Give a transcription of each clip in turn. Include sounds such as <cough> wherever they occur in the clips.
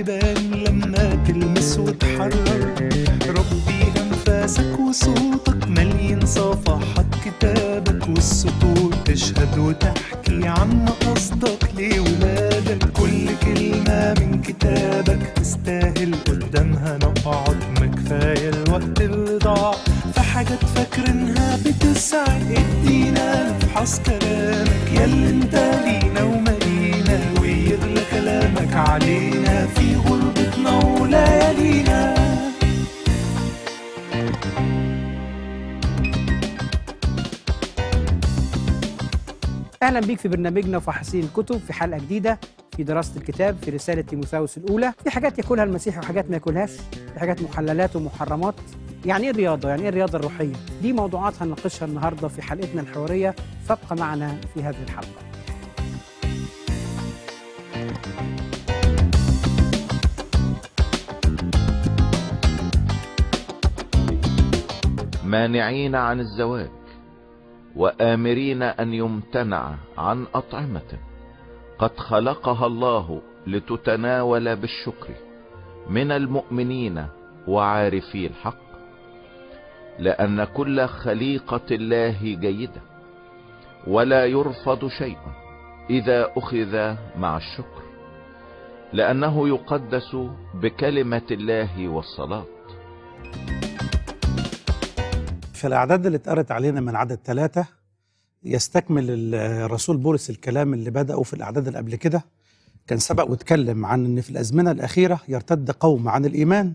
تبان لما تلمس وتحرر ربي أنفاسك وصوتك مليان صفحات كتابك والسطور تشهد وتحكي عما قصدك لولادك كل كلمة من كتابك تستاهل قدامها نقعد ما كفاية الوقت اللي ضاع في حاجات فاكرينها بتسعد ادينا نفحص كلامك يا اللي انت ليه اهلا بيك في برنامجنا فحصين الكتب في حلقه جديده في دراسه الكتاب في رساله تيموثاوس الاولى في حاجات ياكلها المسيح وحاجات ما ياكلهاش في حاجات محللات ومحرمات يعني ايه الرياضه يعني ايه الرياضه الروحيه دي موضوعات هنناقشها النهارده في حلقتنا الحواريه فابقى معنا في هذه الحلقه مانعين عن الزواج وآمرين أن يمتنع عن أطعمة قد خلقها الله لتتناول بالشكر من المؤمنين وعارفي الحق لأن كل خليقة الله جيدة ولا يرفض شيء إذا أخذ مع الشكر لأنه يقدس بكلمة الله والصلاة في الأعداد اللي اتقرت علينا من عدد ثلاثة يستكمل الرسول بولس الكلام اللي بدأه في الأعداد اللي قبل كده كان سبق واتكلم عن أن في الأزمنة الأخيرة يرتد قوم عن الإيمان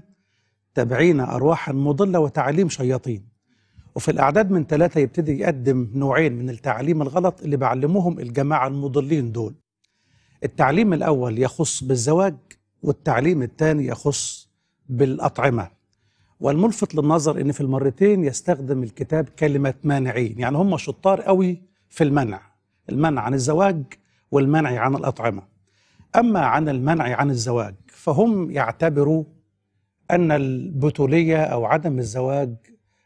تابعين أرواحا مضلة وتعاليم شياطين وفي الأعداد من ثلاثة يبتدي يقدم نوعين من التعليم الغلط اللي بعلموهم الجماعة المضلين دول التعليم الأول يخص بالزواج والتعليم الثاني يخص بالأطعمة والملفت للنظر ان في المرتين يستخدم الكتاب كلمه مانعين يعني هم شطار قوي في المنع المنع عن الزواج والمنع عن الاطعمه اما عن المنع عن الزواج فهم يعتبروا ان البتوليه او عدم الزواج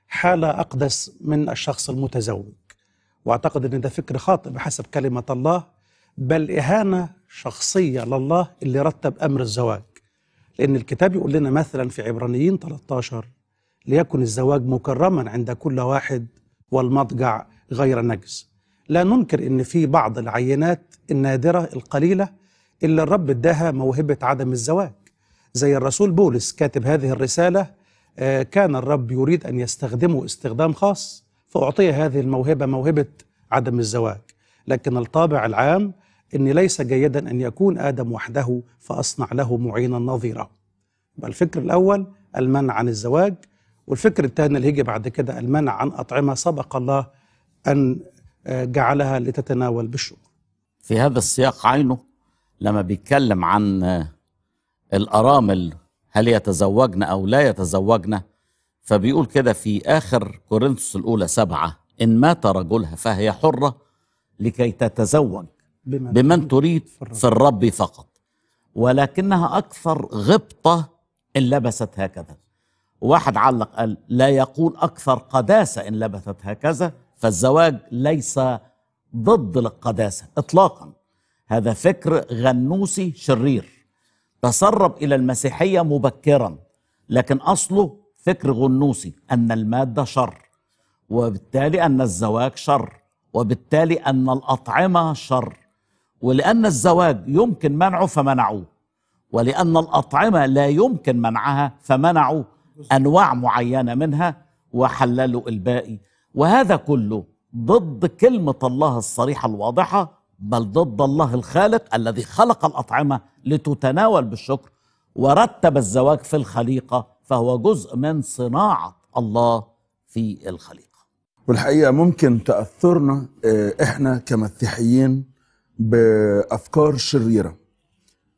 حاله اقدس من الشخص المتزوج واعتقد ان ده فكر خاطئ بحسب كلمه الله بل اهانه شخصيه لله اللي رتب امر الزواج لأن الكتاب يقول لنا مثلا في عبرانيين 13 ليكن الزواج مكرما عند كل واحد والمضجع غير نجس لا ننكر ان في بعض العينات النادره القليله اللي الرب اداها موهبه عدم الزواج زي الرسول بولس كاتب هذه الرساله آه، كان الرب يريد ان يستخدمه استخدام خاص فاعطي هذه الموهبه موهبه عدم الزواج لكن الطابع العام إن ليس جيدا أن يكون آدم وحده فأصنع له معينا نظيره يبقى الفكر الأول المنع عن الزواج والفكر الثاني اللي هيجي بعد كده المنع عن أطعمة سبق الله أن آه، جعلها لتتناول بالشوق في هذا السياق عينه لما بيتكلم عن آه، الأرامل هل يتزوجن أو لا يتزوجن فبيقول كده في آخر كورنثوس الأولى سبعة إن مات رجلها فهي حرة لكي تتزوج بمن تريد في الرب فقط ولكنها أكثر غبطة إن لبست هكذا واحد علق قال لا يقول أكثر قداسة إن لبثت هكذا فالزواج ليس ضد القداسة إطلاقا هذا فكر غنوسي شرير تسرب إلى المسيحية مبكرا لكن أصله فكر غنوسي أن المادة شر وبالتالي أن الزواج شر وبالتالي أن الأطعمة شر ولأن الزواج يمكن منعه فمنعوه ولأن الأطعمة لا يمكن منعها فمنعوا أنواع معينة منها وحللوا الباقي وهذا كله ضد كلمة الله الصريحة الواضحة بل ضد الله الخالق الذي خلق الأطعمة لتتناول بالشكر ورتب الزواج في الخليقة فهو جزء من صناعة الله في الخليقة والحقيقة ممكن تأثرنا آه، إحنا كمسيحيين بافكار شريره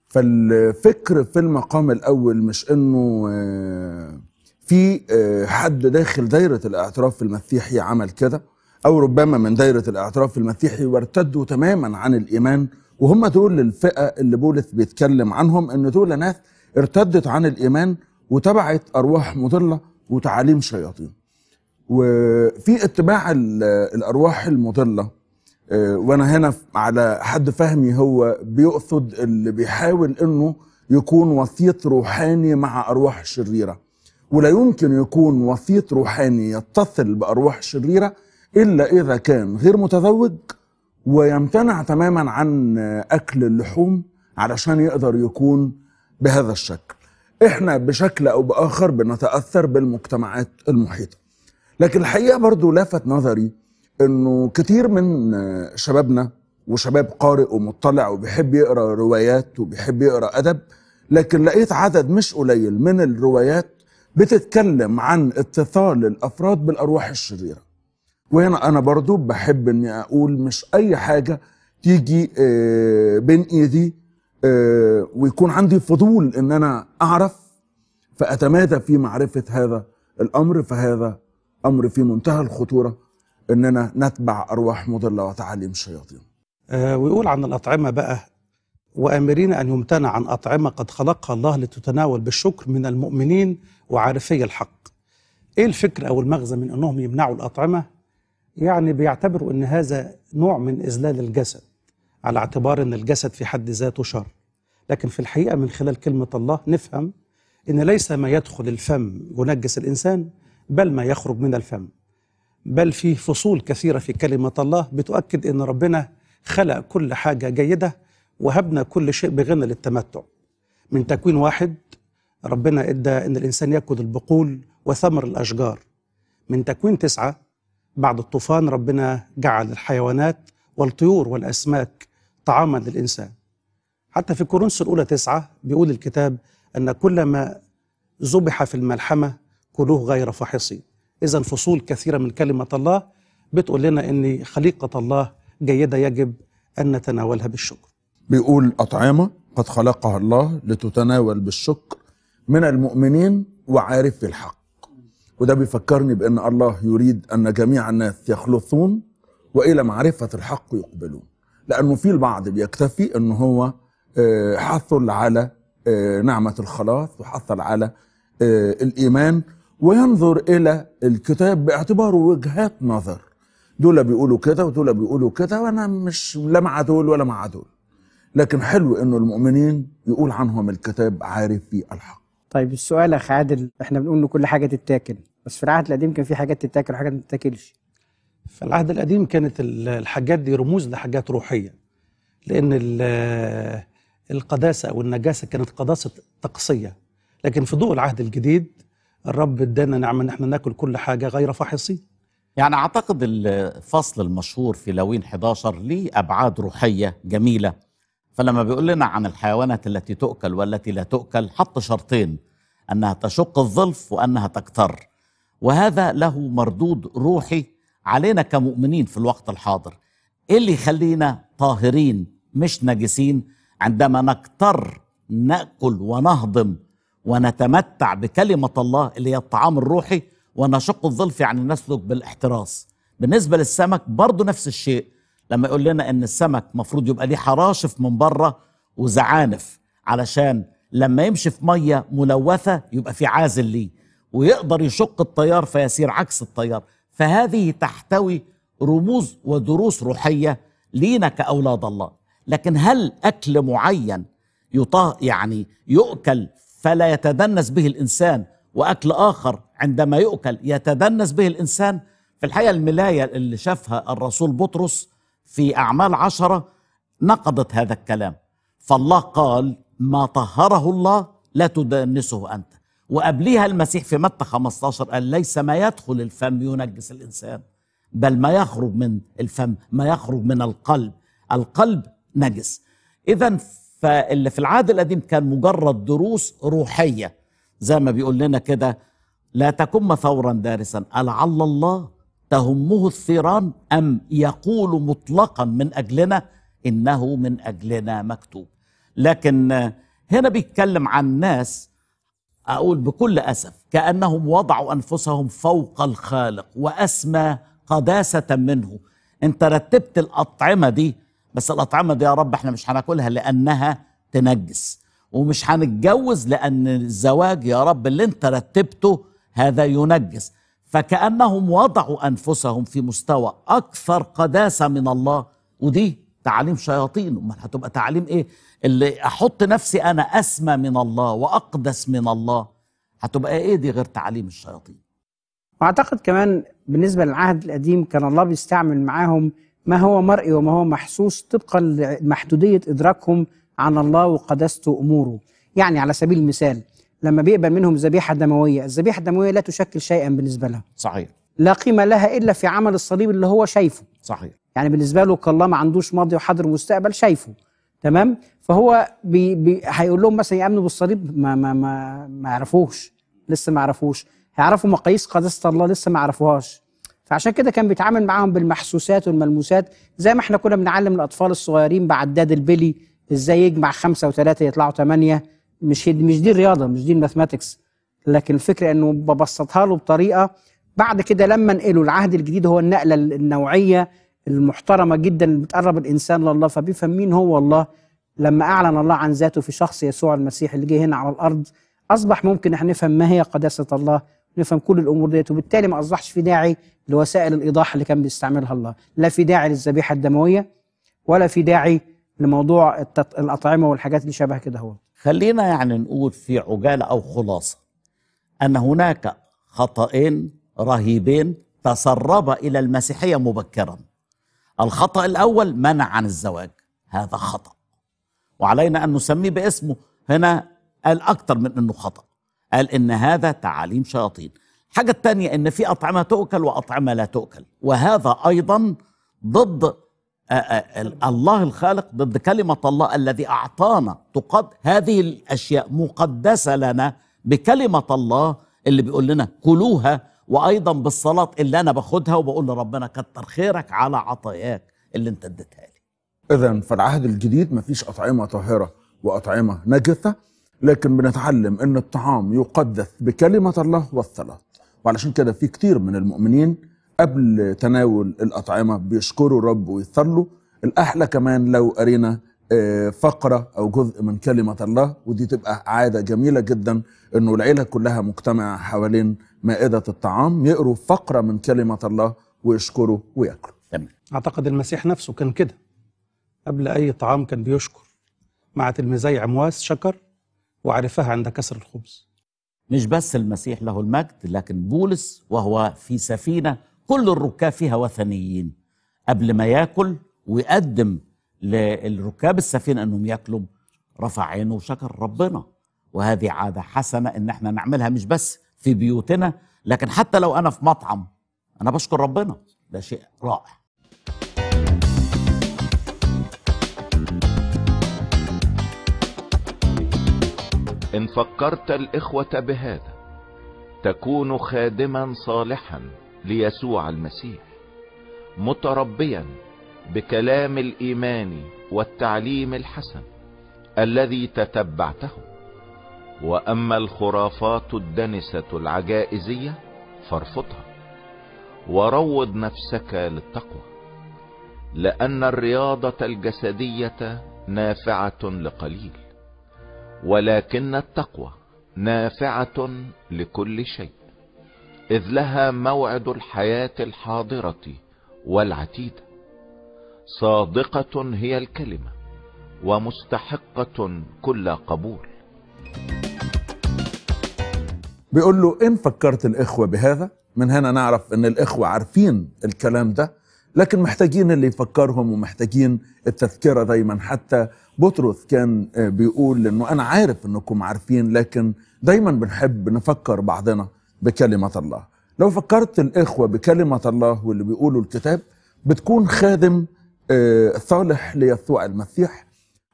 فالفكر في المقام الاول مش انه آه، في آه، حد داخل دايره الاعتراف المسيحي عمل كده او ربما من دايره الاعتراف المسيحي وارتدوا تماما عن الايمان وهم دول الفئه اللي بولس بيتكلم عنهم ان دول ناس ارتدت عن الايمان وتبعت ارواح مضله وتعاليم شياطين وفي اتباع الارواح المضله آه، وانا هنا على حد فهمي هو بيقصد اللي بيحاول انه يكون وسيط روحاني مع ارواح الشريره ولا يمكن يكون وسيط روحاني يتصل بارواح شريره الا اذا كان غير متزوج ويمتنع تماما عن اكل اللحوم علشان يقدر يكون بهذا الشكل احنا بشكل او باخر بنتاثر بالمجتمعات المحيطه لكن الحقيقه برضو لفت نظري انه كتير من شبابنا وشباب قارئ ومطلع وبيحب يقرا روايات وبيحب يقرا ادب لكن لقيت عدد مش قليل من الروايات بتتكلم عن اتصال الافراد بالارواح الشريره وهنا انا برضو بحب اني اقول مش اي حاجه تيجي آه، بين ايدي آه، ويكون عندي فضول ان انا اعرف فاتمادى في معرفه هذا الامر فهذا امر في منتهى الخطوره اننا نتبع ارواح مضله وتعاليم الشياطين. آه ويقول عن الاطعمه بقى وامرين ان يمتنع عن اطعمه قد خلقها الله لتتناول بالشكر من المؤمنين وعارفي الحق ايه الفكر او المغزى من انهم يمنعوا الاطعمه يعني بيعتبروا ان هذا نوع من اذلال الجسد على اعتبار ان الجسد في حد ذاته شر لكن في الحقيقه من خلال كلمه الله نفهم ان ليس ما يدخل الفم ينجس الانسان بل ما يخرج من الفم بل فيه فصول كثيرة في كلمة الله بتؤكد أن ربنا خلق كل حاجة جيدة وهبنا كل شيء بغنى للتمتع من تكوين واحد ربنا ادى ان الانسان ياكل البقول وثمر الاشجار من تكوين تسعه بعد الطوفان ربنا جعل الحيوانات والطيور والاسماك طعاما للانسان حتى في كورنثوس الاولى تسعه بيقول الكتاب ان كل ما ذبح في الملحمه كلوه غير فحصين إذا فصول كثيرة من كلمة الله بتقول لنا أن خليقة الله جيدة يجب أن نتناولها بالشكر بيقول أطعمة قد خلقها الله لتتناول بالشكر من المؤمنين وعارفي الحق وده بيفكرني بأن الله يريد أن جميع الناس يخلصون وإلى معرفة الحق يقبلون لأنه في البعض بيكتفي أن هو آه، حصل على آه، نعمة الخلاص وحصل على آه، الإيمان وينظر الى الكتاب باعتباره وجهات نظر دول بيقولوا كده ودول بيقولوا كده وانا مش لا مع دول ولا مع دول لكن حلو انه المؤمنين يقول عنهم الكتاب عارفي الحق طيب السؤال يا اخ عادل احنا بنقول ان كل حاجه تتاكل بس في العهد القديم كان في حاجات تتاكل وحاجات ما تتاكلش في العهد القديم كانت الحاجات دي رموز لحاجات روحيه لان القداسه او النجاسه كانت قداسه طقسيه لكن في ضوء العهد الجديد الرب ادانا نعمه ان احنا ناكل كل حاجه غير فاحصين يعني اعتقد الفصل المشهور في لوين 11 ليه ابعاد روحيه جميله فلما بيقول لنا عن الحيوانات التي تؤكل والتي لا تؤكل حط شرطين انها تشق الظلف وانها تكتر وهذا له مردود روحي علينا كمؤمنين في الوقت الحاضر ايه اللي يخلينا طاهرين مش نجسين عندما نكتر ناكل ونهضم ونتمتع بكلمة الله اللي هي الطعام الروحي ونشق الظلف يعني نسلك بالاحتراس بالنسبة للسمك برضه نفس الشيء لما يقول لنا ان السمك مفروض يبقى ليه حراشف من بره وزعانف علشان لما يمشي في مية ملوثة يبقى في عازل ليه ويقدر يشق التيار فيسير عكس التيار فهذه تحتوي رموز ودروس روحية لينا كأولاد الله لكن هل أكل معين يطا يعني يؤكل فلا يتدنس به الانسان واكل اخر عندما يؤكل يتدنس به الانسان في الحقيقه الملايه اللي شافها الرسول بطرس في اعمال عشره نقضت هذا الكلام فالله قال ما طهره الله لا تدنسه انت وقبليها المسيح في متى 15 قال ليس ما يدخل الفم ينجس الانسان بل ما يخرج من الفم ما يخرج من القلب القلب نجس اذا فاللي في العهد القديم كان مجرد دروس روحيه زي ما بيقول لنا كده لا تكن ثورا دارسا ألعل الله تهمه الثيران أم يقول مطلقا من أجلنا إنه من أجلنا مكتوب لكن هنا بيتكلم عن ناس أقول بكل أسف كأنهم وضعوا أنفسهم فوق الخالق وأسمى قداسة منه أنت رتبت الأطعمة دي بس الأطعمة دي يا رب احنا مش هناكلها لأنها تنجس ومش هنتجوز لأن الزواج يا رب اللي انت رتبته هذا ينجس فكأنهم وضعوا أنفسهم في مستوى أكثر قداسة من الله ودي تعاليم شياطين امال هتبقى تعاليم ايه اللي احط نفسي انا اسمى من الله واقدس من الله هتبقى ايه دي غير تعاليم الشياطين واعتقد كمان بالنسبه للعهد القديم كان الله بيستعمل معاهم ما هو مرئي وما هو محسوس طبقا لمحدودية إدراكهم عن الله وقدسته أموره يعني على سبيل المثال لما بيقبل منهم ذبيحة دموية الذبيحة الدموية لا تشكل شيئا بالنسبة له صحيح لا قيمة لها إلا في عمل الصليب اللي هو شايفه صحيح يعني بالنسبة له كالله ما عندوش ماضي وحاضر ومستقبل شايفه تمام فهو بي بي هيقول لهم مثلا يامنوا بالصليب ما ما ما ما يعرفوش لسه ما يعرفوش هيعرفوا مقاييس قداسه الله لسه ما يعرفوهاش فعشان كده كان بيتعامل معاهم بالمحسوسات والملموسات زي ما احنا كنا بنعلم الاطفال الصغيرين بعداد البلي ازاي يجمع خمسه وثلاثه يطلعوا ثمانيه مش مش دي الرياضه مش دي الماثماتكس لكن الفكره انه ببسطها له بطريقه بعد كده لما انقله العهد الجديد هو النقله النوعيه المحترمه جدا اللي بتقرب الانسان لله فبيفهم مين هو الله لما اعلن الله عن ذاته في شخص يسوع المسيح اللي جه هنا على الارض اصبح ممكن احنا نفهم ما هي قداسه الله نفهم كل الامور ديت وبالتالي ما اصبحش في داعي لوسائل الايضاح اللي كان بيستعملها الله لا في داعي للذبيحه الدمويه ولا في داعي لموضوع التط... الاطعمه والحاجات اللي شبه كده هو خلينا يعني نقول في عجاله او خلاصه ان هناك خطأين رهيبين تسربا الى المسيحيه مبكرا الخطأ الاول منع عن الزواج هذا خطأ وعلينا ان نسميه باسمه هنا قال اكثر من انه خطأ قال إن هذا تعاليم شياطين الحاجة الثانية إن في أطعمة تؤكل وأطعمة لا تؤكل وهذا أيضا ضد الله الخالق ضد كلمة الله الذي أعطانا تقد هذه الأشياء مقدسة لنا بكلمة الله اللي بيقول لنا كلوها وأيضا بالصلاة اللي أنا باخدها وبقول لربنا كتر خيرك على عطاياك اللي أنت اديتها لي إذا في العهد الجديد مفيش أطعمة طاهرة وأطعمة نجسة لكن بنتعلم ان الطعام يقدس بكلمه الله والصلاه وعلشان كده في كتير من المؤمنين قبل تناول الاطعمه بيشكروا الرب ويصلوا الاحلى كمان لو قرينا آه، فقره او جزء من كلمه الله ودي تبقى عاده جميله جدا انه العيله كلها مجتمعه حوالين مائده الطعام يقروا فقره من كلمه الله ويشكروا وياكلوا اعتقد المسيح نفسه كان كده قبل اي طعام كان بيشكر مع تلميذي عمواس شكر وعرفها عند كسر الخبز مش بس المسيح له المجد لكن بولس وهو في سفينة كل الركاب فيها وثنيين قبل ما ياكل ويقدم للركاب السفينة أنهم ياكلوا رفع عينه وشكر ربنا وهذه عادة حسنة إن احنا نعملها مش بس في بيوتنا لكن حتى لو أنا في مطعم أنا بشكر ربنا ده شيء رائع ان فكرت الاخوة بهذا تكون خادما صالحا ليسوع المسيح متربيا بكلام الايمان والتعليم الحسن الذي تتبعته واما الخرافات الدنسة العجائزية فارفضها وروض نفسك للتقوى لان الرياضة الجسدية نافعة لقليل ولكن التقوى نافعة لكل شيء إذ لها موعد الحياة الحاضرة والعتيدة صادقة هي الكلمة ومستحقة كل قبول بيقول له إن فكرت الإخوة بهذا من هنا نعرف إن الإخوة عارفين الكلام ده لكن محتاجين اللي يفكرهم ومحتاجين التذكرة دايما حتى بطرس كان آه، بيقول انه انا عارف انكم عارفين لكن دايما بنحب نفكر بعضنا بكلمة الله لو فكرت الاخوة بكلمة الله واللي بيقولوا الكتاب بتكون خادم آه، صالح ليسوع المسيح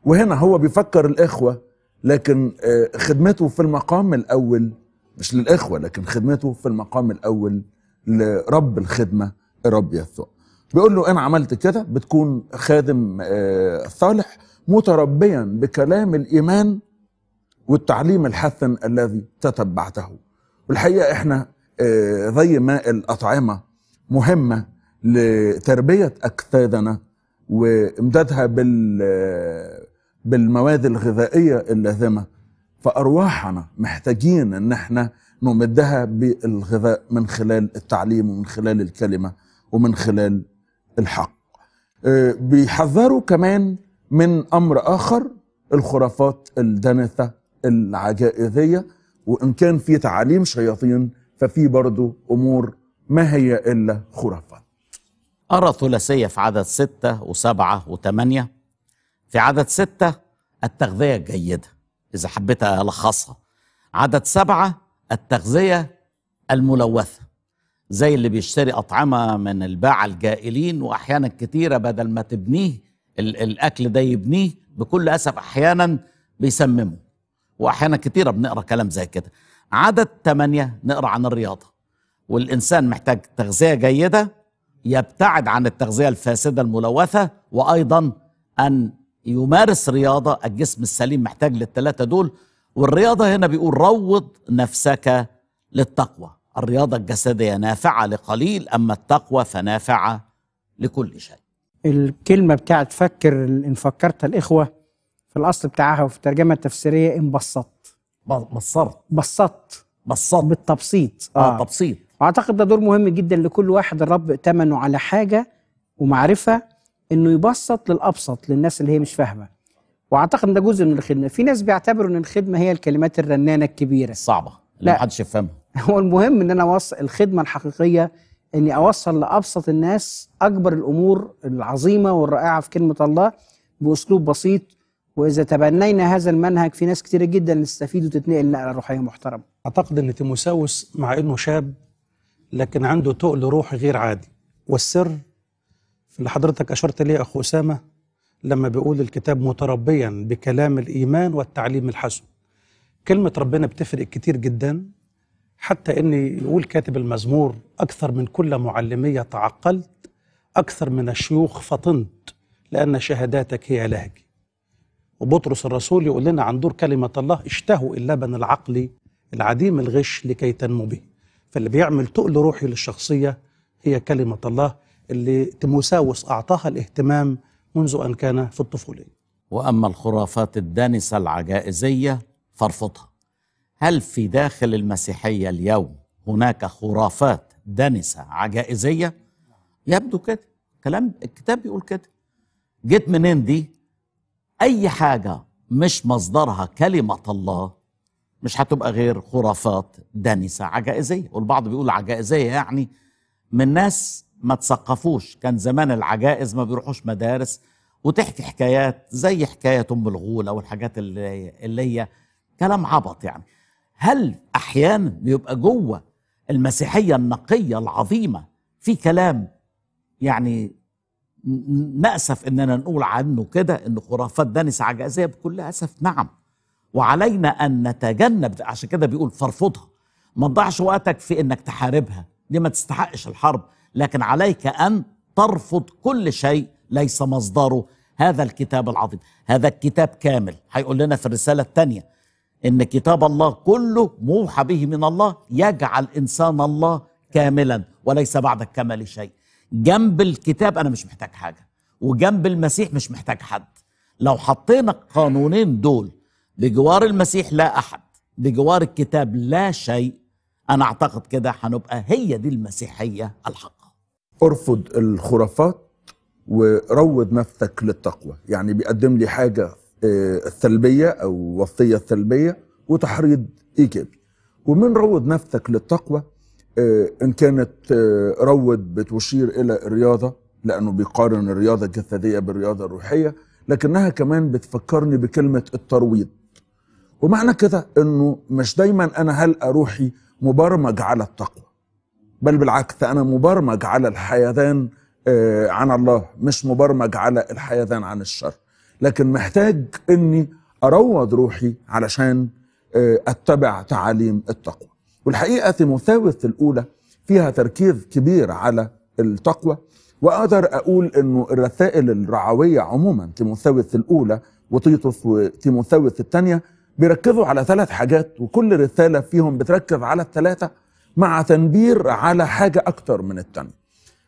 وهنا هو بيفكر الاخوة لكن آه، خدمته في المقام الاول مش للاخوة لكن خدمته في المقام الاول لرب الخدمة رب يسوع بيقول له انا عملت كده بتكون خادم آه، صالح متربيا بكلام الايمان والتعليم الحسن الذي تتبعته والحقيقه احنا آه، زي ما الاطعمه مهمه لتربيه اجسادنا وامدادها آه، بالمواد الغذائيه اللازمه فارواحنا محتاجين ان احنا نمدها بالغذاء من خلال التعليم ومن خلال الكلمه ومن خلال الحق آه، بيحذروا كمان من امر اخر الخرافات الدنثه العجائزيه وان كان في تعاليم شياطين ففي برضه امور ما هي الا خرافات أرى ثلاثية في عدد ستة وسبعة وثمانية في عدد ستة التغذية الجيدة إذا حبيت ألخصها عدد سبعة التغذية الملوثة زي اللي بيشتري أطعمة من الباعة الجائلين وأحيانا كتيرة بدل ما تبنيه الأكل ده يبنيه بكل أسف أحيانا بيسممه وأحيانا كتيرة بنقرأ كلام زي كده عدد ثمانية نقرأ عن الرياضة والإنسان محتاج تغذية جيدة يبتعد عن التغذية الفاسدة الملوثة وأيضا أن يمارس رياضة الجسم السليم محتاج للثلاثة دول والرياضة هنا بيقول روض نفسك للتقوى الرياضة الجسدية نافعة لقليل أما التقوى فنافعة لكل شيء الكلمة بتاعت فكر إن فكرت الإخوة في الأصل بتاعها وفي الترجمة التفسيرية إن بسطت بسطت بسطت بسط بالتبسيط آه, آه تبسيط وأعتقد ده دور مهم جدا لكل واحد الرب ائتمنه على حاجة ومعرفة إنه يبسط للأبسط للناس اللي هي مش فاهمة واعتقد ده جزء من الخدمه في ناس بيعتبروا ان الخدمه هي الكلمات الرنانه الكبيره الصعبه لا محدش يفهمها <laughs> هو المهم ان انا اوصل الخدمه الحقيقيه اني اوصل لابسط الناس اكبر الامور العظيمه والرائعه في كلمه الله باسلوب بسيط واذا تبنينا هذا المنهج في ناس كثيره جدا تستفيد وتتنقل نقله روحيه محترمه. اعتقد ان تيموساوس مع انه شاب لكن عنده تقل روحي غير عادي والسر في اللي حضرتك اشرت ليه اخو اسامه لما بيقول الكتاب متربيا بكلام الايمان والتعليم الحسن. كلمه ربنا بتفرق كتير جدا حتى ان يقول كاتب المزمور اكثر من كل معلميه تعقلت اكثر من الشيوخ فطنت لان شهاداتك هي لهجي وبطرس الرسول يقول لنا عن دور كلمه الله اشتهوا اللبن العقلي العديم الغش لكي تنمو به فاللي بيعمل تقل روحي للشخصيه هي كلمه الله اللي تيموساوس اعطاها الاهتمام منذ ان كان في الطفوليه واما الخرافات الدانسه العجائزيه فارفضها هل في داخل المسيحية اليوم هناك خرافات دنسة عجائزية؟ يبدو كده كلام الكتاب بيقول كده جيت منين دي؟ أي حاجة مش مصدرها كلمة الله مش هتبقى غير خرافات دنسة عجائزية والبعض بيقول عجائزية يعني من ناس ما تثقفوش كان زمان العجائز ما بيروحوش مدارس وتحكي حكايات زي حكاية أم الغول أو الحاجات اللي هي كلام عبط يعني هل احيانا بيبقى جوه المسيحيه النقيه العظيمه في كلام يعني ناسف اننا نقول عنه كده ان خرافات دنس عجائزيه بكل اسف نعم وعلينا ان نتجنب عشان كده بيقول فارفضها ما تضيعش وقتك في انك تحاربها دي ما تستحقش الحرب لكن عليك ان ترفض كل شيء ليس مصدره هذا الكتاب العظيم هذا الكتاب كامل هيقول لنا في الرساله الثانيه ان كتاب الله كله موحى به من الله يجعل انسان الله كاملا وليس بعد الكمال شيء جنب الكتاب انا مش محتاج حاجه وجنب المسيح مش محتاج حد لو حطينا القانونين دول بجوار المسيح لا احد بجوار الكتاب لا شيء انا اعتقد كده هنبقى هي دي المسيحيه الحقه ارفض الخرافات وروض نفسك للتقوى يعني بيقدم لي حاجه آه، الثلبيه او وصيه الثلبيه وتحريض ايجابي ومن روض نفسك للتقوى آه، ان كانت آه، روض بتشير الى الرياضه لانه بيقارن الرياضه الجسديه بالرياضه الروحيه لكنها كمان بتفكرني بكلمه الترويض ومعنى كده انه مش دايما انا هل روحي مبرمج على التقوى بل بالعكس انا مبرمج على الحيذان عن الله مش مبرمج على الحيذان عن الشر لكن محتاج اني اروض روحي علشان آه، اتبع تعاليم التقوى والحقيقه تيموثاوس الاولى فيها تركيز كبير على التقوى واقدر اقول انه الرسائل الرعويه عموما تيموثاوس الاولى وتيتوس وتيموثاوس الثانيه بيركزوا على ثلاث حاجات وكل رساله فيهم بتركز على الثلاثه مع تنبير على حاجه اكتر من الثانيه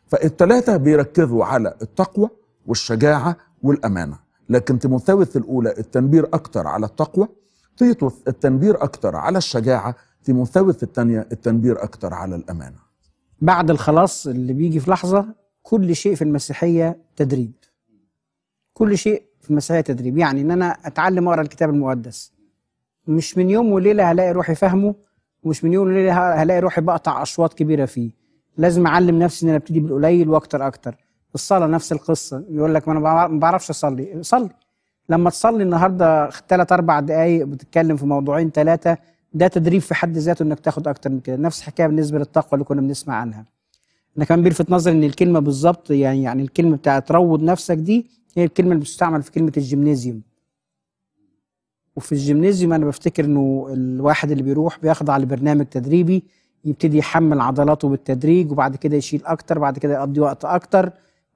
فالثلاثه بيركزوا على التقوى والشجاعه والامانه لكن تيموثاوس الاولى التنبير اكتر على التقوى تيتوس التنبير اكتر على الشجاعه تيموثاوس الثانيه التنبير اكتر على الامانه بعد الخلاص اللي بيجي في لحظه كل شيء في المسيحيه تدريب كل شيء في المسيحيه تدريب يعني ان انا اتعلم اقرا الكتاب المقدس مش من يوم وليله هلاقي روحي فاهمه ومش من يوم وليله هلاقي روحي بقطع اشواط كبيره فيه لازم اعلم نفسي ان انا ابتدي بالقليل واكتر اكتر الصلاه نفس القصه يقول لك ما انا ما بعرفش اصلي صلي لما تصلي النهارده ثلاث اربع دقائق بتتكلم في موضوعين ثلاثه ده تدريب في حد ذاته انك تاخد اكتر من كده نفس الحكايه بالنسبه للتقوى اللي كنا بنسمع عنها انا كمان بيلفت نظري ان الكلمه بالظبط يعني يعني الكلمه بتاعت روض نفسك دي هي الكلمه اللي بتستعمل في كلمه الجيمنيزيوم وفي الجيمنيزيوم انا بفتكر انه الواحد اللي بيروح بيخضع لبرنامج تدريبي يبتدي يحمل عضلاته بالتدريج وبعد كده يشيل اكتر بعد كده يقضي وقت اكتر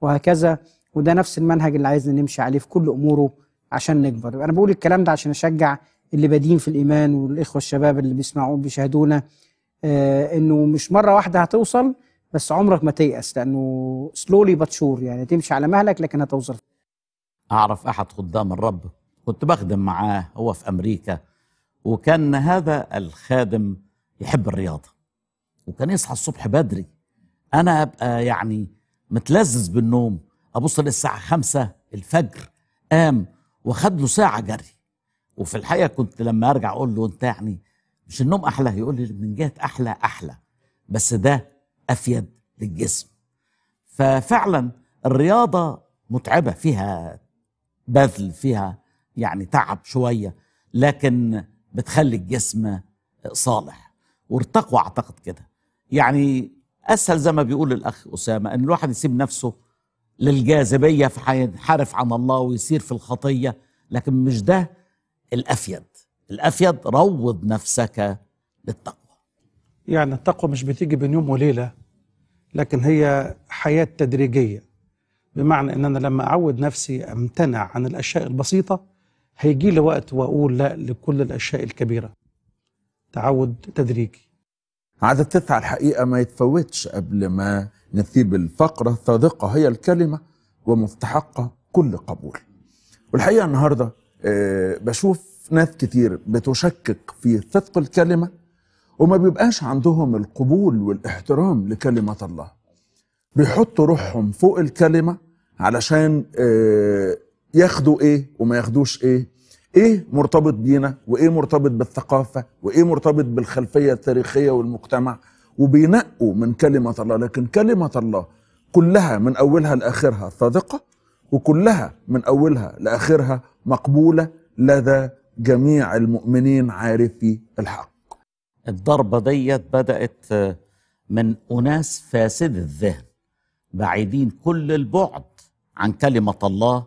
وهكذا وده نفس المنهج اللي عايزنا نمشي عليه في كل اموره عشان نكبر انا بقول الكلام ده عشان اشجع اللي بادين في الايمان والاخوه الشباب اللي بيسمعوا بيشاهدونا آه انه مش مره واحده هتوصل بس عمرك ما تيأس لانه سلولي بتشور يعني تمشي على مهلك لكن هتوصل اعرف احد خدام الرب كنت بخدم معاه هو في امريكا وكان هذا الخادم يحب الرياضه وكان يصحى الصبح بدري انا ابقى يعني متلذذ بالنوم ابص للساعه خمسة الفجر قام وخد له ساعه جري وفي الحقيقه كنت لما ارجع اقول له انت يعني مش النوم احلى يقول لي من جهه احلى احلى بس ده افيد للجسم ففعلا الرياضه متعبه فيها بذل فيها يعني تعب شويه لكن بتخلي الجسم صالح وارتقوا اعتقد كده يعني اسهل زي ما بيقول الاخ اسامه ان الواحد يسيب نفسه للجاذبيه فينحرف عن الله ويسير في الخطيه لكن مش ده الافيد الافيد روض نفسك للتقوى يعني التقوى مش بتيجي بين يوم وليله لكن هي حياه تدريجيه بمعنى ان انا لما اعود نفسي امتنع عن الاشياء البسيطه هيجي لي وقت واقول لا لكل الاشياء الكبيره تعود تدريجي عادة تسعى الحقيقة ما يتفوتش قبل ما نسيب الفقرة الصادقة هي الكلمة ومستحقة كل قبول والحقيقة النهاردة آه، بشوف ناس كتير بتشكك في صدق الكلمة وما بيبقاش عندهم القبول والاحترام لكلمة الله بيحطوا روحهم فوق الكلمة علشان آه، ياخدوا ايه وما ياخدوش ايه ايه مرتبط بينا وايه مرتبط بالثقافه وايه مرتبط بالخلفيه التاريخيه والمجتمع وبينقوا من كلمه الله لكن كلمه الله كلها من اولها لاخرها صادقه وكلها من اولها لاخرها مقبوله لدى جميع المؤمنين عارفي الحق الضربه ديت بدات آه، من اناس فاسد الذهن بعيدين كل البعد عن كلمه الله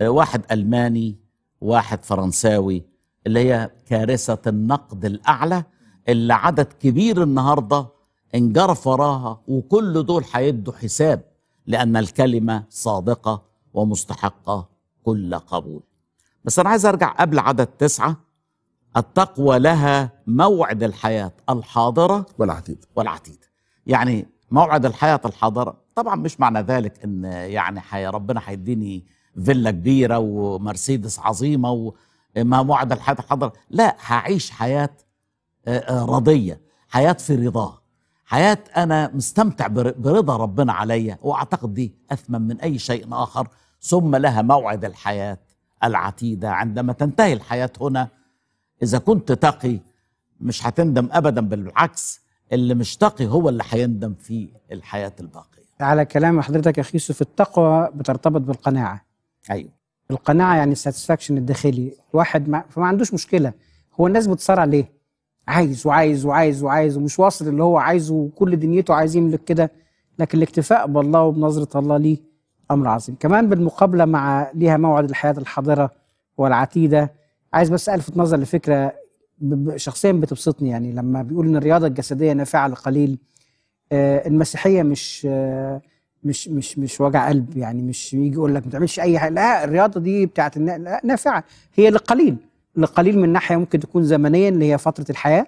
آه، واحد الماني واحد فرنساوي اللي هي كارثة النقد الأعلى اللي عدد كبير النهاردة انجرف وراها وكل دول هيدوا حساب لأن الكلمة صادقة ومستحقة كل قبول بس أنا عايز أرجع قبل عدد تسعة التقوى لها موعد الحياة الحاضرة والعتيد والعتيد يعني موعد الحياة الحاضرة طبعا مش معنى ذلك ان يعني حي ربنا هيديني فيلا كبيره ومرسيدس عظيمه وما وعد الحياه الحضر لا هعيش حياه آه، آه، رضيه حياه في رضاه حياه انا مستمتع برضا ربنا عليا واعتقد دي اثمن من اي شيء اخر ثم لها موعد الحياه العتيده عندما تنتهي الحياه هنا اذا كنت تقي مش هتندم ابدا بالعكس اللي مش تقي هو اللي هيندم في الحياه الباقيه على كلام حضرتك يا خيسو في التقوى بترتبط بالقناعه ايوه القناعه يعني الساتسفاكشن الداخلي واحد ما فما عندوش مشكله هو الناس بتصارع ليه عايز وعايز وعايز وعايز ومش واصل اللي هو عايزه وكل دنيته عايز يملك كده لكن الاكتفاء بالله وبنظره الله ليه امر عظيم كمان بالمقابله مع ليها موعد الحياه الحاضره والعتيده عايز بس الفت نظر لفكره شخصيا بتبسطني يعني لما بيقول ان الرياضه الجسديه نافعه لقليل آه، المسيحيه مش آه، مش مش مش وجع قلب يعني مش يجي يقول لك ما تعملش اي حاجه لا الرياضه دي بتاعت لا نافعه هي للقليل للقليل من ناحيه ممكن تكون زمنيا اللي هي فتره الحياه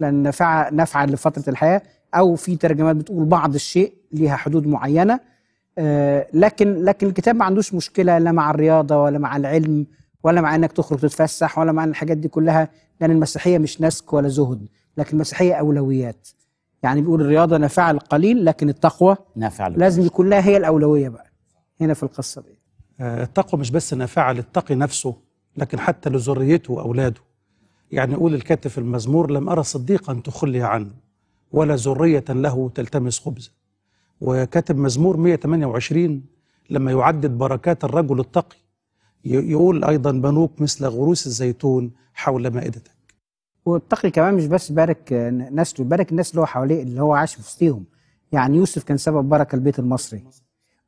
لان نافعه نافعه لفتره الحياه او في ترجمات بتقول بعض الشيء ليها حدود معينه آه لكن لكن الكتاب ما عندوش مشكله لا مع الرياضه ولا مع العلم ولا مع انك تخرج تتفسح ولا مع الحاجات دي كلها لان المسيحيه مش نسك ولا زهد لكن المسيحيه اولويات يعني بيقول الرياضه نافعه للقليل لكن التقوى نافعه لازم يكون لها هي الاولويه بقى هنا في القصه دي آه، التقوى مش بس نافعه للتقي نفسه لكن حتى لذريته واولاده يعني يقول الكاتب في المزمور لم ارى صديقا تخلي عنه ولا ذريه له تلتمس خبزا وكاتب مزمور 128 لما يعدد بركات الرجل التقي يقول ايضا بنوك مثل غروس الزيتون حول مائدتك والتقي كمان مش بس بارك آه، نسله بارك الناس اللي هو حواليه اللي هو عاش في وسطهم يعني يوسف كان سبب بركه البيت المصري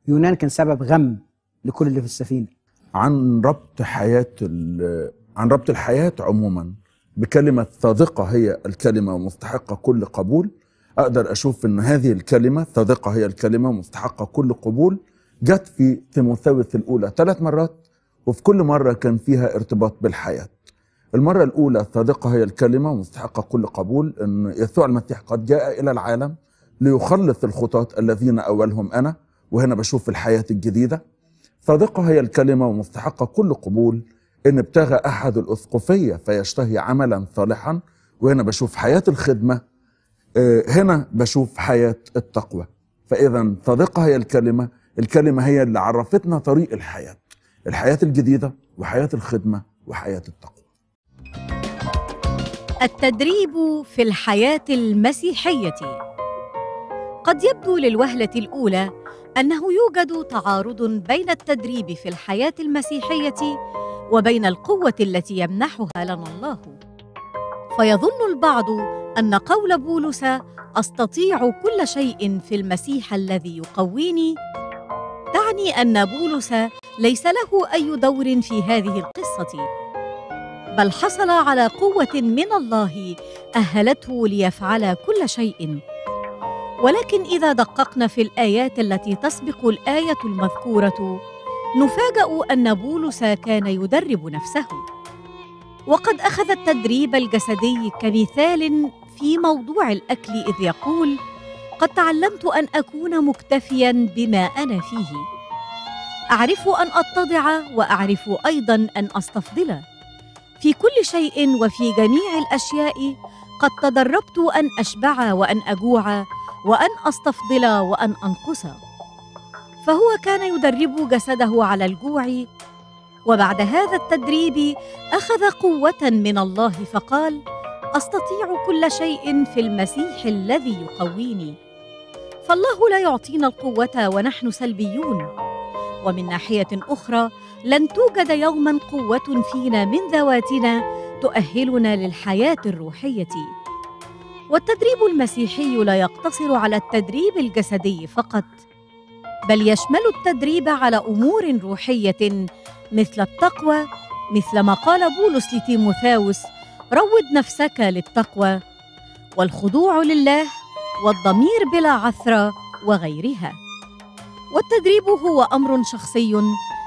يونان كان سبب غم لكل اللي في السفينه عن ربط حياه عن ربط الحياه عموما بكلمه صادقه هي الكلمه ومستحقه كل قبول اقدر اشوف ان هذه الكلمه صادقه هي الكلمه ومستحقه كل قبول جت في تيموثاوس الاولى ثلاث مرات وفي كل مره كان فيها ارتباط بالحياه المرة الأولى الصادقة هي الكلمة مستحقة كل قبول أن يسوع المسيح قد جاء إلى العالم ليخلص الخطاة الذين أولهم أنا وهنا بشوف الحياة الجديدة صادقة هي الكلمة ومستحقة كل قبول إن ابتغى أحد الأسقفية فيشتهي عملا صالحا وهنا بشوف حياة الخدمة آه، هنا بشوف حياة التقوى فإذا صادقة هي الكلمة الكلمة هي اللي عرفتنا طريق الحياة الحياة الجديدة وحياة الخدمة وحياة التقوى التدريب في الحياة المسيحية قد يبدو للوهلة الأولى أنه يوجد تعارض بين التدريب في الحياة المسيحية وبين القوة التي يمنحها لنا الله فيظن البعض أن قول بولس أستطيع كل شيء في المسيح الذي يقويني تعني أن بولس ليس له أي دور في هذه القصة بل حصل على قوه من الله اهلته ليفعل كل شيء ولكن اذا دققنا في الايات التي تسبق الايه المذكوره نفاجا ان بولس كان يدرب نفسه وقد اخذ التدريب الجسدي كمثال في موضوع الاكل اذ يقول قد تعلمت ان اكون مكتفيا بما انا فيه اعرف ان اتضع واعرف ايضا ان استفضل في كل شيء وفي جميع الاشياء قد تدربت ان اشبع وان اجوع وان استفضل وان انقص فهو كان يدرب جسده على الجوع وبعد هذا التدريب اخذ قوه من الله فقال استطيع كل شيء في المسيح الذي يقويني فالله لا يعطينا القوه ونحن سلبيون ومن ناحيه اخرى لن توجد يوما قوه فينا من ذواتنا تؤهلنا للحياه الروحيه والتدريب المسيحي لا يقتصر على التدريب الجسدي فقط بل يشمل التدريب على امور روحيه مثل التقوى مثل ما قال بولس لتيموثاوس روض نفسك للتقوى والخضوع لله والضمير بلا عثره وغيرها والتدريب هو امر شخصي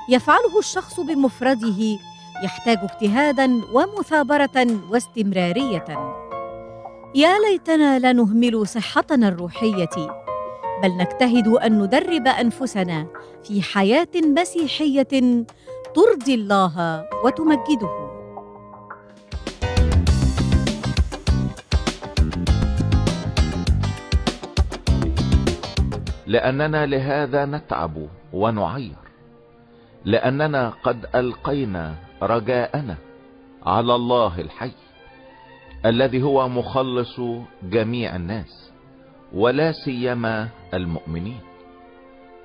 يفعله الشخص بمفرده يحتاج اجتهادا ومثابره واستمراريه يا ليتنا لا نهمل صحتنا الروحيه بل نجتهد ان ندرب انفسنا في حياه مسيحيه ترضي الله وتمجده لاننا لهذا نتعب ونعير لأننا قد ألقينا رجاءنا على الله الحي الذي هو مخلص جميع الناس ولا سيما المؤمنين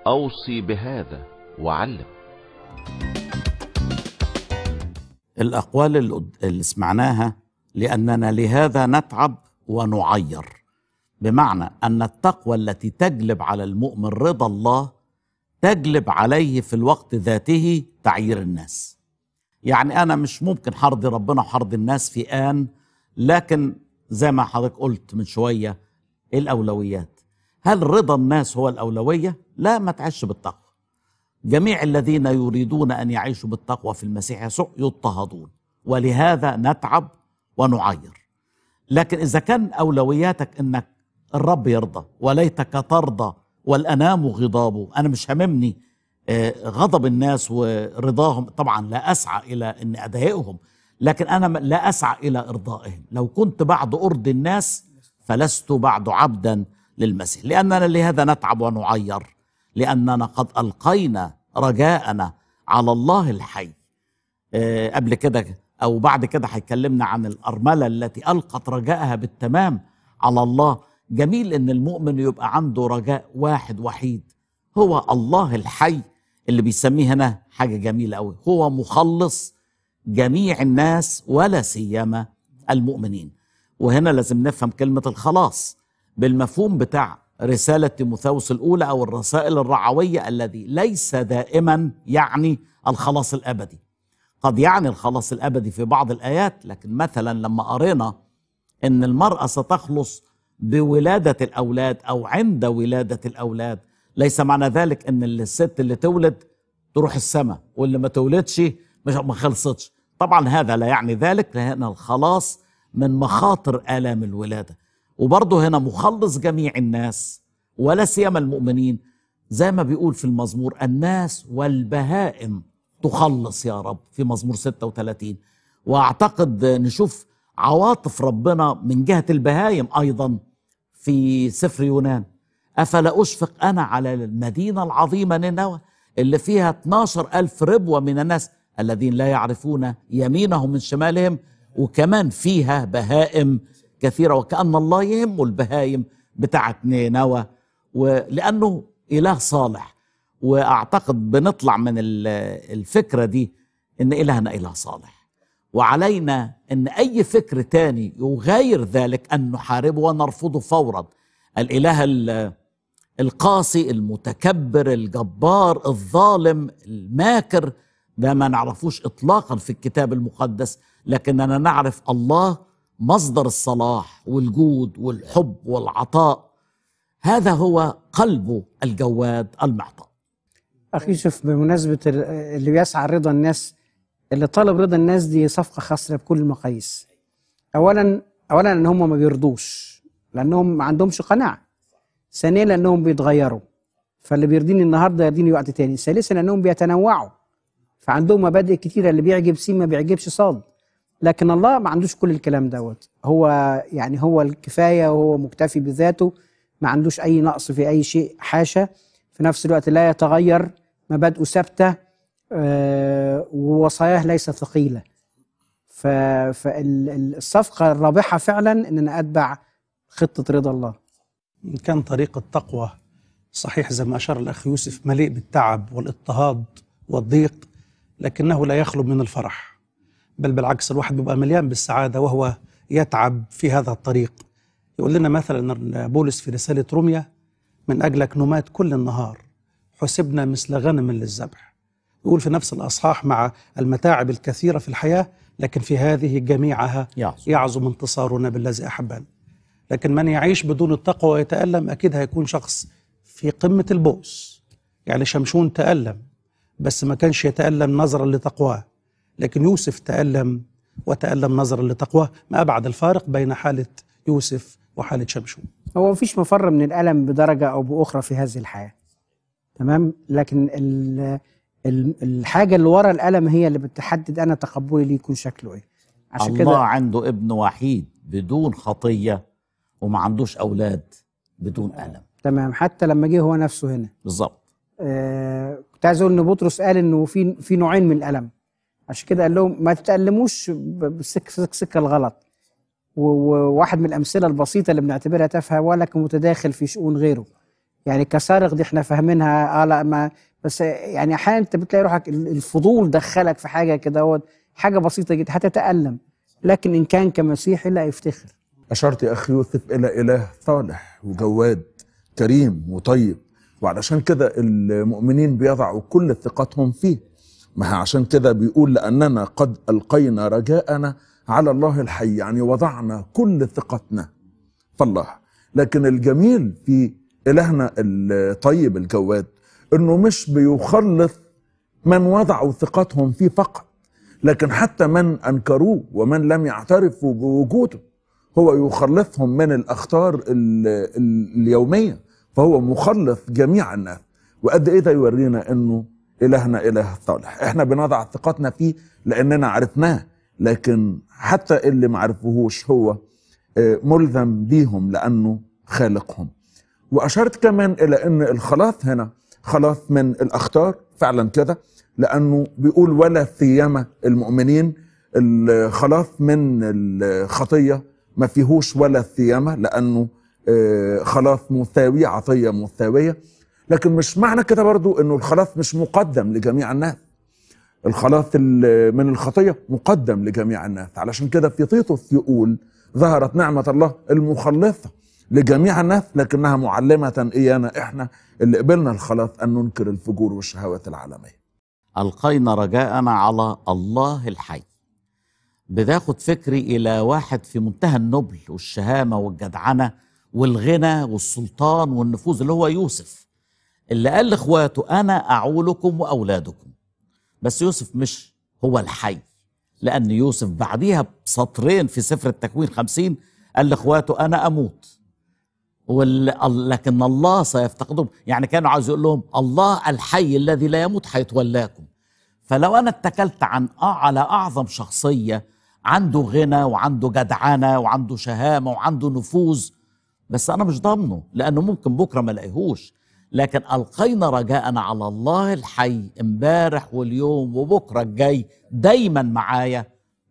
أوصي بهذا وعلم الأقوال اللي سمعناها لأننا لهذا نتعب ونعير بمعنى أن التقوى التي تجلب على المؤمن رضا الله تجلب عليه في الوقت ذاته تعيير الناس يعني أنا مش ممكن حرضي ربنا وحرض الناس في آن لكن زي ما حضرتك قلت من شوية الأولويات هل رضا الناس هو الأولوية؟ لا ما تعيش بالتقوى جميع الذين يريدون أن يعيشوا بالتقوى في المسيح يسوع يضطهدون ولهذا نتعب ونعير لكن إذا كان أولوياتك أنك الرب يرضى وليتك ترضى والأنام غضابه أنا مش هممني آه، غضب الناس ورضاهم طبعا لا أسعى إلى أن أضايقهم لكن أنا لا أسعى إلى إرضائهم لو كنت بعد أرضي الناس فلست بعد عبدا للمسيح لأننا لهذا نتعب ونعير لأننا قد ألقينا رجاءنا على الله الحي آه، قبل كده أو بعد كده هيكلمنا عن الأرملة التي ألقت رجاءها بالتمام على الله جميل ان المؤمن يبقى عنده رجاء واحد وحيد هو الله الحي اللي بيسميه هنا حاجه جميله قوي هو مخلص جميع الناس ولا سيما المؤمنين وهنا لازم نفهم كلمه الخلاص بالمفهوم بتاع رساله تيموثاوس الاولى او الرسائل الرعويه الذي ليس دائما يعني الخلاص الابدي قد يعني الخلاص الابدي في بعض الايات لكن مثلا لما قرينا ان المراه ستخلص بولاده الاولاد او عند ولاده الاولاد ليس معنى ذلك ان الست اللي تولد تروح السماء واللي ما تولدش مش ما خلصتش طبعا هذا لا يعني ذلك لان الخلاص من مخاطر الام الولاده وبرضه هنا مخلص جميع الناس ولا سيما المؤمنين زي ما بيقول في المزمور الناس والبهائم تخلص يا رب في مزمور 36 واعتقد نشوف عواطف ربنا من جهه البهايم ايضا في سفر يونان أفلا أشفق أنا على المدينة العظيمة نينوى اللي فيها 12 ألف ربوة من الناس الذين لا يعرفون يمينهم من شمالهم وكمان فيها بهائم كثيرة وكأن الله يهمه البهائم بتاعت نينوى ولأنه إله صالح وأعتقد بنطلع من الفكرة دي إن إلهنا إله صالح وعلينا ان اي فكر تاني يغير ذلك ان نحاربه ونرفضه فورا الاله القاسي المتكبر الجبار الظالم الماكر ده ما نعرفوش اطلاقا في الكتاب المقدس لكننا نعرف الله مصدر الصلاح والجود والحب والعطاء هذا هو قلبه الجواد المعطاء اخي يوسف بمناسبه اللي بيسعى رضا الناس اللي طالب رضا الناس دي صفقه خاسره بكل المقاييس اولا اولا ان هم ما بيرضوش لانهم ما عندهمش قناعه ثانيا لانهم بيتغيروا فاللي بيرضيني النهارده يرضيني وقت تاني ثالثا لانهم بيتنوعوا فعندهم مبادئ كتيره اللي بيعجب سين ما بيعجبش صاد لكن الله ما عندوش كل الكلام دوت هو يعني هو الكفايه وهو مكتفي بذاته ما عندوش اي نقص في اي شيء حاشا في نفس الوقت لا يتغير مبادئه ثابته آه، ووصاياه ليست ثقيله فالصفقه الرابحه فعلا ان انا اتبع خطه رضا الله ان كان طريق التقوى صحيح زي ما اشار الاخ يوسف مليء بالتعب والاضطهاد والضيق لكنه لا يخلو من الفرح بل بالعكس الواحد بيبقى مليان بالسعاده وهو يتعب في هذا الطريق يقول لنا مثلا بولس في رساله روميا من اجلك نمات كل النهار حسبنا مثل غنم للذبح يقول في نفس الأصحاح مع المتاعب الكثيرة في الحياة لكن في هذه جميعها يعظم انتصارنا بالذي أحبنا لكن من يعيش بدون التقوى ويتألم أكيد هيكون شخص في قمة البؤس يعني شمشون تألم بس ما كانش يتألم نظرا لتقواه لكن يوسف تألم وتألم نظرا لتقواه ما أبعد الفارق بين حالة يوسف وحالة شمشون هو مفيش مفر من الألم بدرجة أو بأخرى في هذه الحياة تمام لكن الحاجه اللي ورا القلم هي اللي بتحدد انا تقبلي ليه يكون شكله ايه عشان الله كده عنده ابن وحيد بدون خطيه وما عندوش اولاد بدون الم تمام حتى لما جه هو نفسه هنا بالظبط آه، كنت عايز اقول ان بطرس قال انه في في نوعين من الالم عشان كده قال لهم ما تتالموش بالسكه سكه سك الغلط وواحد من الامثله البسيطه اللي بنعتبرها تافهه ولك متداخل في شؤون غيره يعني كسارق دي احنا فاهمينها اه لا ما بس يعني احيانا انت بتلاقي روحك الفضول دخلك في حاجه كده حاجه بسيطه جدا هتتالم لكن ان كان كمسيحي لا يفتخر اشرت يا اخي يوسف الى اله صالح وجواد كريم وطيب وعلشان كده المؤمنين بيضعوا كل ثقتهم فيه ما عشان كده بيقول لاننا قد القينا رجاءنا على الله الحي يعني وضعنا كل ثقتنا في الله لكن الجميل في الهنا الطيب الجواد انه مش بيخلص من وضعوا ثقتهم فيه فقط لكن حتى من انكروه ومن لم يعترفوا بوجوده هو يخلصهم من الاخطار اليوميه فهو مخلص جميع الناس وقد ايه ده يورينا انه الهنا اله صالح احنا بنضع ثقتنا فيه لاننا عرفناه لكن حتى اللي معرفوهوش هو آه، ملزم بيهم لانه خالقهم واشرت كمان الى ان الخلاص هنا خلاص من الاخطار فعلا كده لانه بيقول ولا سيما المؤمنين الخلاص من الخطيه ما فيهوش ولا سيما لانه آه، خلاص مساوي عطيه مساويه لكن مش معنى كده برضو انه الخلاص مش مقدم لجميع الناس الخلاص من الخطيه مقدم لجميع الناس علشان كده في طيطس يقول ظهرت نعمه الله المخلصه لجميع الناس لكنها معلمة إيانا إحنا اللي قبلنا الخلاص أن ننكر الفجور والشهوات العالمية ألقينا رجاءنا على الله الحي بتاخد فكري إلى واحد في منتهى النبل والشهامة والجدعنة والغنى والسلطان والنفوذ اللي هو يوسف اللي قال لإخواته أنا أعولكم وأولادكم بس يوسف مش هو الحي لأن يوسف بعديها بسطرين في سفر التكوين خمسين قال لإخواته أنا أموت لكن الله سيفتقدهم يعني كانوا عايز يقول لهم الله الحي الذي لا يموت هيتولاكم فلو انا اتكلت عن على اعظم شخصيه عنده غنى وعنده جدعنه وعنده شهامه وعنده نفوذ بس انا مش ضامنه لانه ممكن بكره ما الاقيهوش لكن القينا رجاءنا على الله الحي امبارح واليوم وبكره الجاي دايما معايا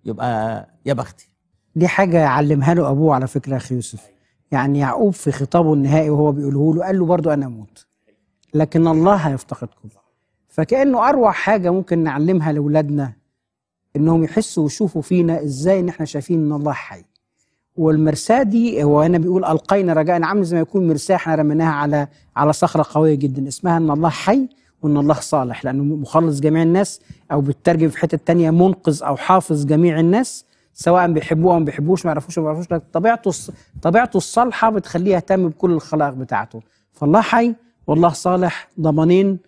يبقى يا بختي دي حاجه علمها له ابوه على فكره اخي يوسف يعني يعقوب في خطابه النهائي وهو بيقوله له قال له برضه أنا أموت لكن الله هيفتقدكم فكأنه أروع حاجة ممكن نعلمها لأولادنا إنهم يحسوا ويشوفوا فينا إزاي إن إحنا شايفين إن الله حي والمرساة دي هو هنا بيقول ألقينا رجاء عامل نعم زي ما يكون مرساة إحنا رميناها على على صخرة قوية جدا اسمها إن الله حي وإن الله صالح لأنه مخلص جميع الناس أو بتترجم في حتة تانية منقذ أو حافظ جميع الناس سواء بيحبوه ما بيحبوش ما يعرفوش ما يعرفوش طبيعته طبيعته الصالحه بتخليه يهتم بكل الخلائق بتاعته فالله حي والله صالح ضمانين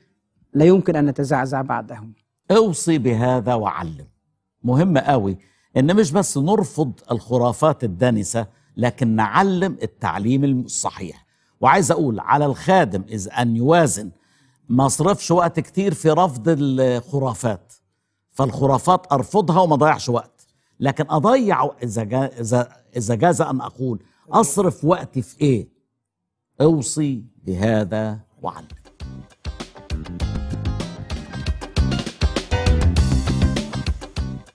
لا يمكن ان نتزعزع بعدهم اوصي بهذا وعلم مهم قوي ان مش بس نرفض الخرافات الدنسه لكن نعلم التعليم الصحيح وعايز اقول على الخادم اذ ان يوازن ما اصرفش وقت كتير في رفض الخرافات فالخرافات ارفضها وما ضيعش وقت لكن اضيع اذا جاز اذا اذا جاز ان اقول اصرف وقتي في ايه اوصي بهذا وعلم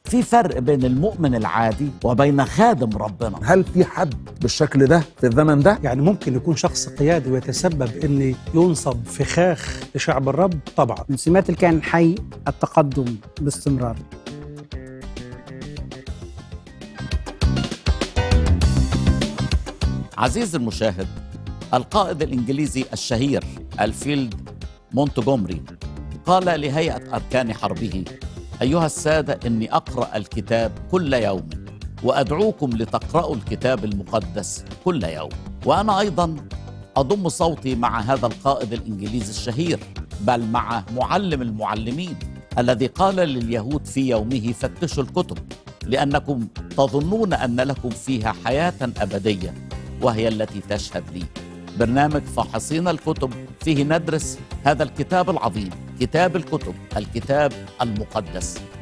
في فرق بين المؤمن العادي وبين خادم ربنا هل في حد بالشكل ده في الزمن ده يعني ممكن يكون شخص قيادي ويتسبب ان ينصب فخاخ لشعب الرب طبعا من سمات الكائن الحي التقدم باستمرار عزيزي المشاهد القائد الإنجليزي الشهير الفيلد مونتجومري قال لهيئة أركان حربه أيها السادة إني أقرأ الكتاب كل يوم وأدعوكم لتقرأوا الكتاب المقدس كل يوم وأنا أيضا أضم صوتي مع هذا القائد الإنجليزي الشهير بل مع معلم المعلمين الذي قال لليهود في يومه فتشوا الكتب لأنكم تظنون أن لكم فيها حياة أبدية وهي التي تشهد لي برنامج فاحصين الكتب فيه ندرس هذا الكتاب العظيم كتاب الكتب الكتاب المقدس